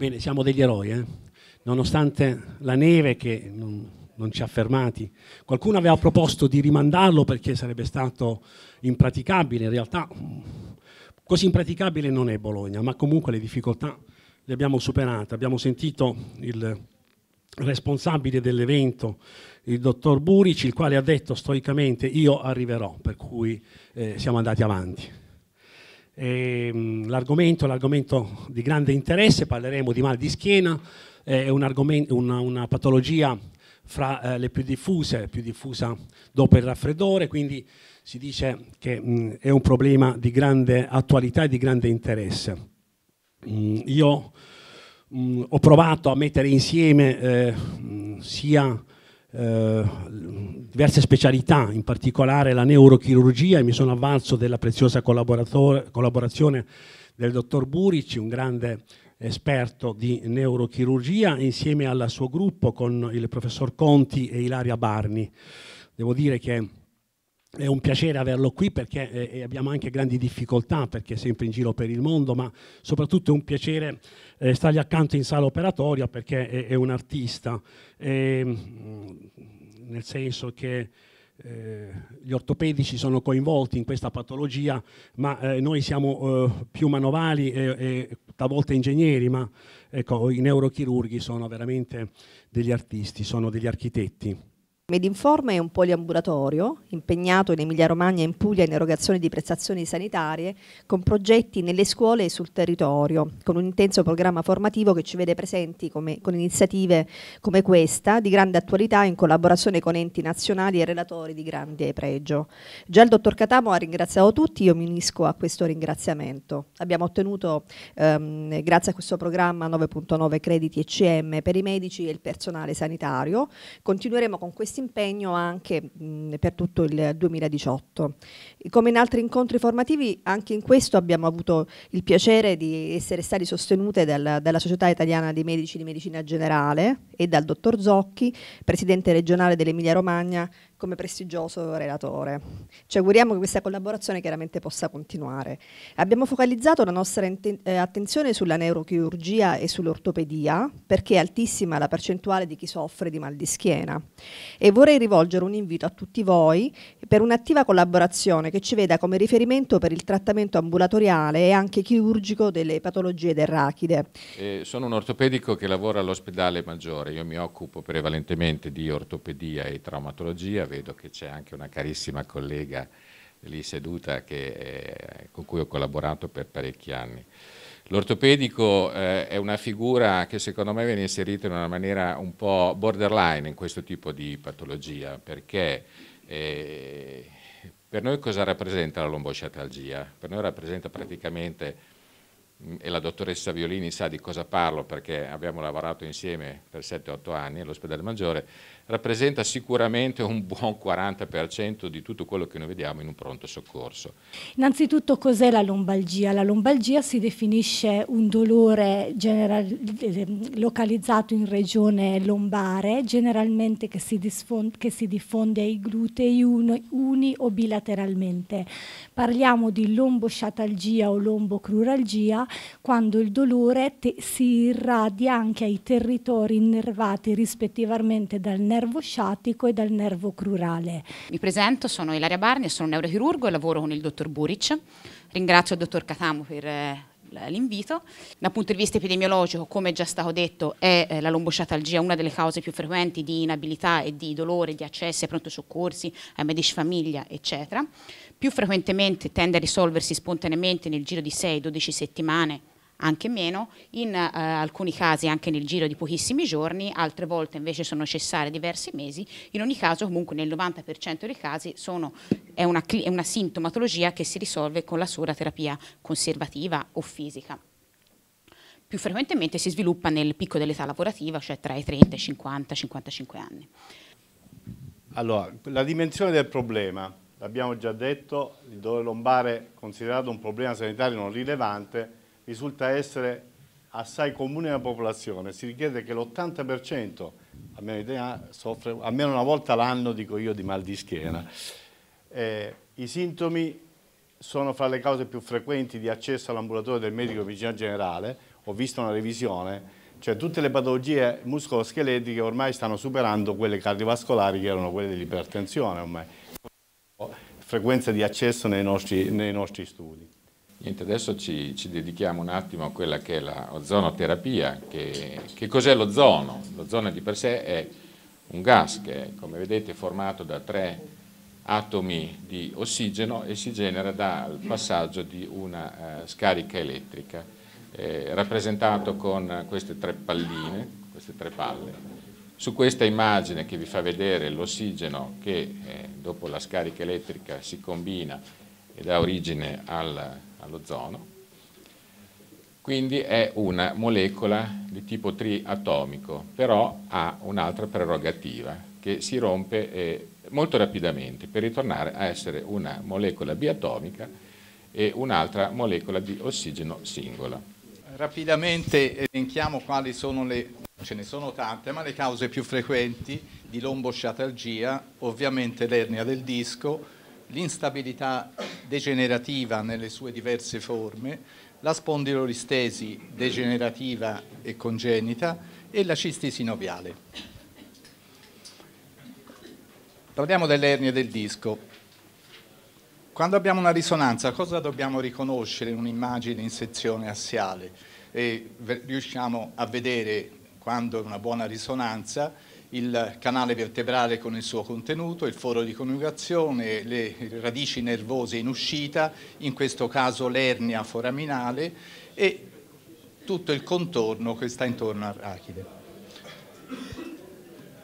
Bene, siamo degli eroi, eh? nonostante la neve che non, non, ci ha fermati. Qualcuno aveva proposto di rimandarlo perché sarebbe stato impraticabile, in realtà così impraticabile non è Bologna, ma comunque le difficoltà le abbiamo superate. Abbiamo sentito il responsabile dell'evento, il dottor Burici, il quale ha detto stoicamente io arriverò, per cui eh, siamo andati avanti. Ehm, l'argomento, l'argomento di grande interesse, parleremo di mal di schiena, eh, è un una, una, patologia fra eh, le più diffuse, più diffusa dopo il raffreddore, quindi si dice che mh, mm, è un problema di grande attualità e di grande interesse. Mh, mm, io mh, mm, ho provato a mettere insieme eh, sia eh, diverse specialità, in particolare la neurochirurgia e mi sono avvalso della preziosa collaborazione del dottor Burici, un grande esperto di neurochirurgia, insieme al suo gruppo con il professor Conti e Ilaria Barni. Devo dire che è un piacere averlo qui perché eh, abbiamo anche grandi difficoltà perché è sempre in giro per il mondo, ma soprattutto è un piacere eh, stargli accanto in sala operatoria perché è, è un artista, e, ehm, nel senso che eh, gli ortopedici sono coinvolti in questa patologia, ma eh, noi siamo eh, più manovali e, e talvolta ingegneri, ma ecco, i neurochirurghi sono veramente degli artisti, sono degli architetti. Medinform è un poliambulatorio impegnato in Emilia-Romagna e in Puglia in erogazione di prestazioni sanitarie con progetti nelle scuole e sul territorio, con un intenso programma formativo che ci vede presenti come, con iniziative come questa di grande attualità in collaborazione con enti nazionali e relatori di grande pregio. Già il dottor Catamo ha ringraziato tutti, io mi unisco a questo ringraziamento. Abbiamo ottenuto, ehm, grazie a questo programma, 9.9 crediti ECM per i medici e il personale sanitario. Continueremo con questi impegno anche mh, per tutto il 2018. Come in altri incontri formativi, anche in questo abbiamo avuto il piacere di essere stati sostenuti dal, dalla Società Italiana dei Medici di Medicina Generale e dal dottor Zocchi, presidente regionale dell'Emilia Romagna, come prestigioso relatore. Ci auguriamo che questa collaborazione chiaramente possa continuare. Abbiamo focalizzato la nostra eh, attenzione sulla neurochirurgia e sull'ortopedia perché è altissima la percentuale di chi soffre di mal di schiena e vorrei rivolgere un invito a tutti voi per un'attiva collaborazione che ci veda come riferimento per il trattamento ambulatoriale e anche chirurgico delle patologie del rachide. Eh, sono un ortopedico che lavora all'ospedale maggiore, io mi occupo prevalentemente di ortopedia e traumatologia vedo che c'è anche una carissima collega lì seduta che, eh, con cui ho collaborato per parecchi anni. L'ortopedico eh, è una figura che secondo me viene inserita in una maniera un po' borderline in questo tipo di patologia, perché eh, per noi cosa rappresenta la lombosciatalgia? Per noi rappresenta praticamente e la dottoressa Violini sa di cosa parlo perché abbiamo lavorato insieme per 7-8 anni all'ospedale maggiore, rappresenta sicuramente un buon 40% di tutto quello che noi vediamo in un pronto soccorso. Innanzitutto cos'è la lombalgia? La lombalgia si definisce un dolore localizzato in regione lombare, generalmente che si, che si diffonde ai glutei uni, uni o bilateralmente. Parliamo di lombosciatalgia o lombocruralgia quando il dolore si irradia anche ai territori innervati rispettivamente dal nervo sciatico e dal nervo crurale. Mi presento, sono Ilaria Barni, sono neurochirurgo e lavoro con il dottor Buric. Ringrazio il dottor Catamo per eh, l'invito. Dal punto di vista epidemiologico, come già stato detto, è eh, la lombosciatalgia una delle cause più frequenti di inabilità e di dolore, di accesso ai pronto soccorsi, ai medici famiglia, eccetera. Più frequentemente tende a risolversi spontaneamente nel giro di 6-12 settimane anche meno, in eh, alcuni casi anche nel giro di pochissimi giorni, altre volte invece sono necessari diversi mesi, in ogni caso comunque nel 90% dei casi sono, è, una, è una sintomatologia che si risolve con la sola terapia conservativa o fisica più frequentemente si sviluppa nel picco dell'età lavorativa, cioè tra i 30 i 50, i 55 anni. Allora, la dimensione del problema, l'abbiamo già detto, il dolore lombare considerato un problema sanitario non rilevante risulta essere assai comune nella popolazione, si richiede che l'80%, a meno idea, soffre almeno una volta l'anno, dico io, di mal di schiena. Eh, I sintomi sono fra le cause più frequenti di accesso all'ambulatorio del medico vicino generale, ho visto una revisione, cioè tutte le patologie muscoloscheletriche ormai stanno superando quelle cardiovascolari che erano quelle dell'ipertensione ormai, frequenza di accesso nei nostri, nei nostri studi. Niente, adesso ci, ci, dedichiamo un attimo a quella che è la ozonoterapia. Che, che cos'è l'ozono? L'ozono di per sé è un gas che, come vedete, è formato da tre atomi di ossigeno e si genera dal passaggio di una eh, scarica elettrica, eh, rappresentato con queste tre palline, queste tre palle. Su questa immagine che vi fa vedere l'ossigeno che eh, dopo la scarica elettrica si combina e dà origine al all'ozono. Quindi è una molecola di tipo triatomico, però ha un'altra prerogativa che si rompe eh, molto rapidamente per ritornare a essere una molecola biatomica e un'altra molecola di ossigeno singola. Rapidamente elenchiamo quali sono le, ce ne sono tante, ma le cause più frequenti di lombosciatalgia, ovviamente l'ernia del disco, l'instabilità degenerativa nelle sue diverse forme, la spondiloristesi degenerativa e congenita e la cisti sinoviale. Parliamo delle ernie del disco. Quando abbiamo una risonanza, cosa dobbiamo riconoscere in un'immagine in sezione assiale? E riusciamo a vedere, quando è una buona risonanza, il canale vertebrale con il suo contenuto, il foro di coniugazione, le radici nervose in uscita, in questo caso l'ernia foraminale e tutto il contorno che sta intorno all'arachide.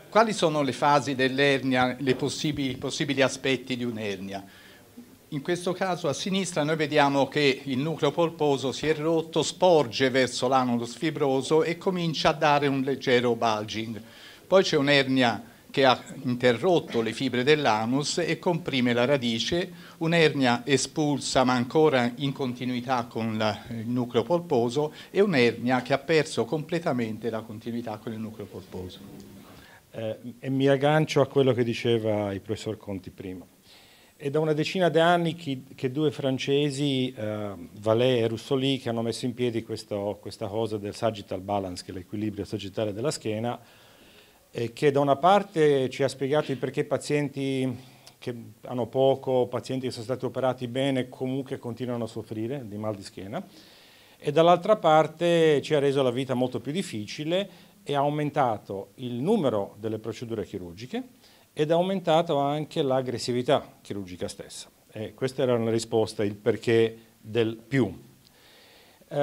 Quali sono le fasi dell'ernia, i possibili, possibili aspetti di un'ernia? In questo caso a sinistra noi vediamo che il nucleo polposo si è rotto, sporge verso l'anulo sfibroso e comincia a dare un leggero bulging. Poi c'è un'ernia che ha interrotto le fibre dell'anus e comprime la radice, un'ernia espulsa ma ancora in continuità con la, il nucleo polposo e un'ernia che ha perso completamente la continuità con il nucleo polposo. Eh, e mi aggancio a quello che diceva il professor Conti prima. È da una decina di anni che, che due francesi, eh, Valé e Russoli, che hanno messo in piedi questo, questa cosa del sagittal balance, che è l'equilibrio sagittale della schiena, eh, che da una parte ci ha spiegato il perché pazienti che hanno poco, pazienti che sono stati operati bene comunque continuano a soffrire di mal di schiena e dall'altra parte ci ha reso la vita molto più difficile e ha aumentato il numero delle procedure chirurgiche ed ha aumentato anche l'aggressività chirurgica stessa. E questa era una risposta, il perché del più. Uh,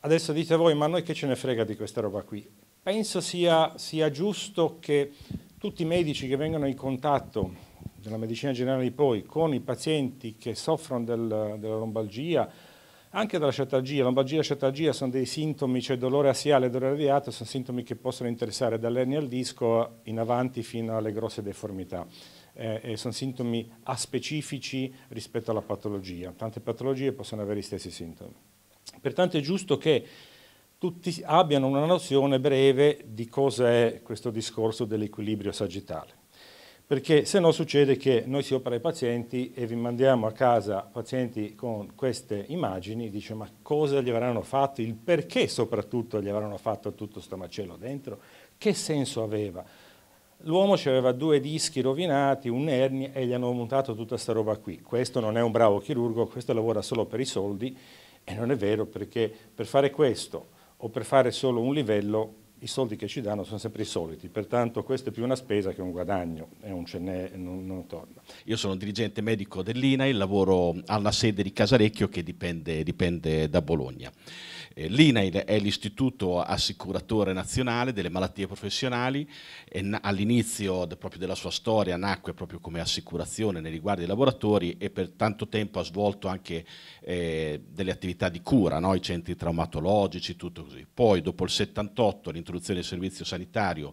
adesso dite voi, ma noi che ce ne frega di questa roba qui? penso sia, sia giusto che tutti i medici che vengono in contatto della medicina generale di poi con i pazienti che soffrono del, della lombalgia, anche della sciatalgia, lombalgia e sciatalgia sono dei sintomi, c'è cioè dolore assiale e dolore radiato, sono sintomi che possono interessare dall'ernia al disco in avanti fino alle grosse deformità. Eh, sono sintomi aspecifici rispetto alla patologia, tante patologie possono avere gli stessi sintomi. Pertanto è giusto che tutti abbiano una nozione breve di cos'è questo discorso dell'equilibrio sagittale. Perché se no succede che noi si opera ai pazienti e vi mandiamo a casa pazienti con queste immagini, dice ma cosa gli avranno fatto, il perché soprattutto gli avranno fatto tutto sto macello dentro, che senso aveva? L'uomo aveva due dischi rovinati, un ernia e gli hanno montato tutta questa roba qui. Questo non è un bravo chirurgo, questo lavora solo per i soldi e non è vero perché per fare questo o per fare solo un livello i soldi che ci danno sono sempre i soliti, pertanto questo è più una spesa che un guadagno, è un cenè, non, non torna. Io sono dirigente medico dell'INAIL, lavoro alla sede di Casarecchio che dipende, dipende da Bologna. Eh, L'INAIL è l'istituto assicuratore nazionale delle malattie professionali e all'inizio proprio della sua storia nacque proprio come assicurazione nei riguardi dei lavoratori e per tanto tempo ha svolto anche eh, delle attività di cura, no? i centri traumatologici, tutto così. Poi dopo il 78 l'introduzione istruzione e servizio sanitario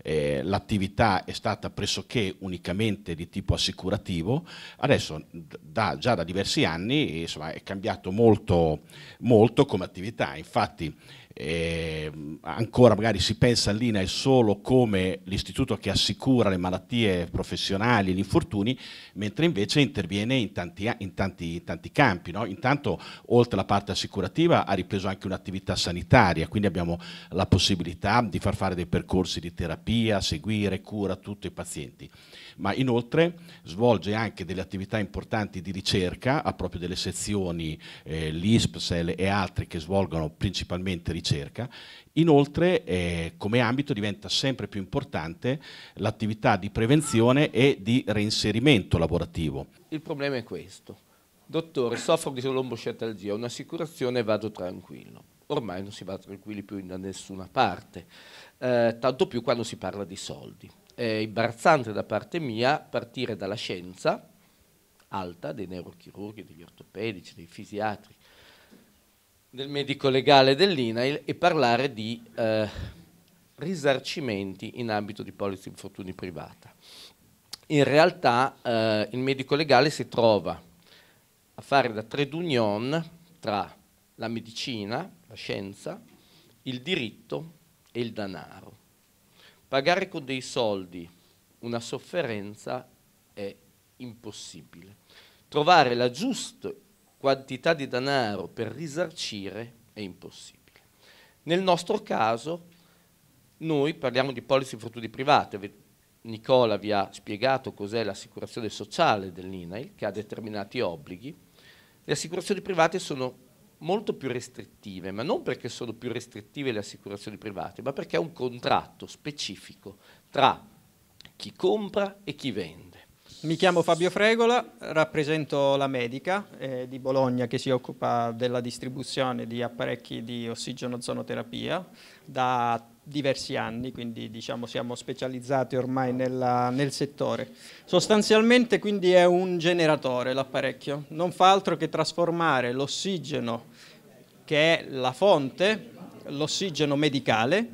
eh, l'attività è stata pressoché unicamente di tipo assicurativo, adesso da, già da diversi anni insomma, è cambiato molto, molto come attività, infatti eh, ancora magari si pensa all'INAI solo come l'istituto che assicura le malattie professionali, gli infortuni, mentre invece interviene in tanti, in tanti, in tanti campi. No? Intanto, oltre alla parte assicurativa, ha ripreso anche un'attività sanitaria, quindi abbiamo la possibilità di far fare dei percorsi di terapia, seguire, cura a tutti i pazienti. Ma inoltre svolge anche delle attività importanti di ricerca, ha proprio delle sezioni, eh, l'ISPSEL e altri che svolgono principalmente ricerca ricerca. Inoltre eh, come ambito diventa sempre più importante l'attività di prevenzione e di reinserimento lavorativo. Il problema è questo. Dottore, soffro di lombosciatalgia, un'assicurazione e vado tranquillo. Ormai non si va tranquilli più da nessuna parte, eh, tanto più quando si parla di soldi. È imbarazzante da parte mia partire dalla scienza alta dei neurochirurghi, degli ortopedici, dei fisiatri, del medico legale dell'INAIL e parlare di eh, risarcimenti in ambito di polizia infortuni privata. In realtà eh, il medico legale si trova a fare da trade union tra la medicina, la scienza, il diritto e il danaro. Pagare con dei soldi una sofferenza è impossibile. Trovare la giusta quantità di denaro per risarcire è impossibile. Nel nostro caso noi parliamo di policy fortuite private, Nicola vi ha spiegato cos'è l'assicurazione sociale dell'INAIL che ha determinati obblighi, le assicurazioni private sono molto più restrittive, ma non perché sono più restrittive le assicurazioni private, ma perché è un contratto specifico tra chi compra e chi vende mi chiamo Fabio Fregola, rappresento la Medica eh, di Bologna che si occupa della distribuzione di apparecchi di ossigeno ossigenozonoterapia da diversi anni, quindi diciamo siamo specializzati ormai nella, nel settore. Sostanzialmente quindi è un generatore l'apparecchio, non fa altro che trasformare l'ossigeno che è la fonte, l'ossigeno medicale,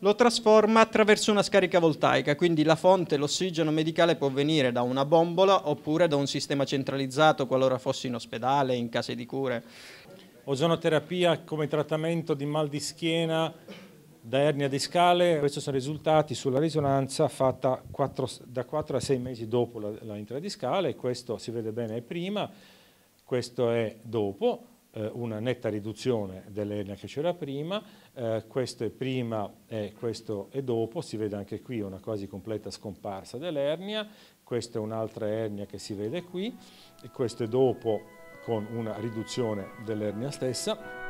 lo trasforma attraverso una scarica voltaica, quindi la fonte, l'ossigeno medicale può venire da una bombola oppure da un sistema centralizzato qualora fossi in ospedale, in case di cure. Ozonoterapia come trattamento di mal di schiena da ernia discale, questi sono i risultati sulla risonanza fatta 4, da 4 a 6 mesi dopo la, la intradiscale, questo si vede bene prima, questo è dopo, eh, una netta riduzione dell'ernia che c'era prima, eh, questo è prima e questo è dopo, si vede anche qui una quasi completa scomparsa dell'ernia, questa è un'altra ernia che si vede qui, e questo è dopo con una riduzione dell'ernia stessa.